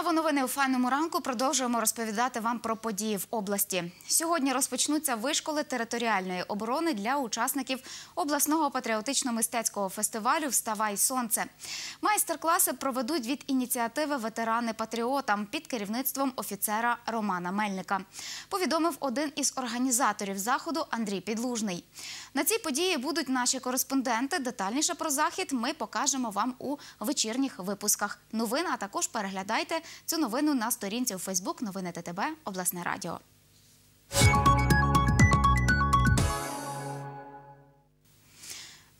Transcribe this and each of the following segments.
Слава новини у файному ранку. Продовжуємо розповідати вам про події в області. Сьогодні розпочнуться вишколи територіальної оборони для учасників обласного патріотично-мистецького фестивалю Вставай сонце. Майстер-класи проведуть від ініціативи ветерани патріотам під керівництвом офіцера Романа Мельника. Повідомив один із організаторів заходу Андрій Підлужний. На цій події будуть наші кореспонденти. Детальніше про захід ми покажемо вам у вечірніх випусках. Новин а також переглядайте Цю новину на сторінці у Фейсбук Новини ТТБ Обласне Радіо.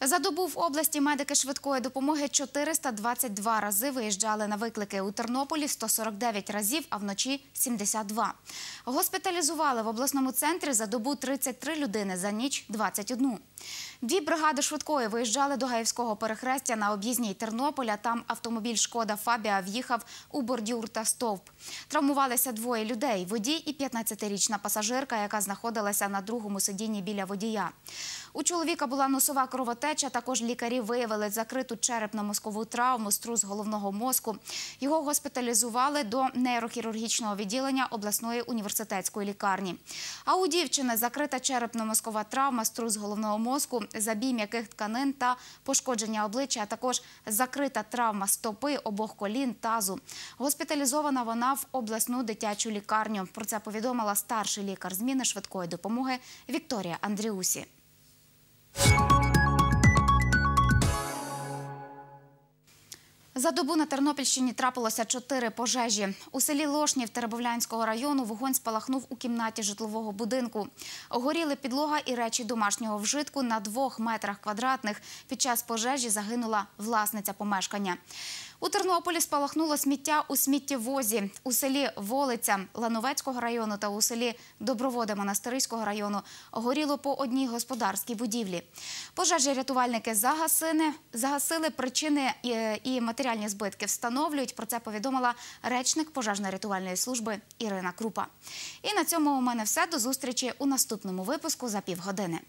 За добу в області медики швидкої допомоги 422 рази виїжджали на виклики у Тернополі 149 разів, а вночі 72. Госпіталізували в обласному центрі за добу 33 людини, за ніч 21. Дві бригади швидкої виїжджали до Гаївського перехрестя на об'їзній Тернополя. Там автомобіль Шкода Фабіа, в'їхав у бордюр та стовп. Травмувалися двоє людей водій і 15-річна пасажирка, яка знаходилася на другому сидінні біля водія. У чоловіка була носова кровотеча. Також лікарі виявили закриту черепно-мозкову травму, струс головного мозку. Його госпіталізували до нейрохірургічного відділення обласної університетської лікарні. А у дівчини закрита черепно-мозкова травма, струс головного мозку забій м'яких тканин та пошкодження обличчя, а також закрита травма стопи, обох колін, тазу. Госпіталізована вона в обласну дитячу лікарню. Про це повідомила старший лікар зміни швидкої допомоги Вікторія Андріусі. За добу на Тернопільщині трапилося чотири пожежі. У селі Лошнів Теребовлянського району вогонь спалахнув у кімнаті житлового будинку. Огоріли підлога і речі домашнього вжитку на двох метрах квадратних. Під час пожежі загинула власниця помешкання. У Тернополі спалахнуло сміття у сміттєвозі у селі Волиця Лановецького району та у селі Доброводи Монастириського району горіло по одній господарській будівлі. Пожежі рятувальники загасили, загасили причини е, і матеріальні збитки встановлюють. Про це повідомила речник пожежно-рятувальної служби Ірина Крупа. І на цьому у мене все до зустрічі у наступному випуску за півгодини.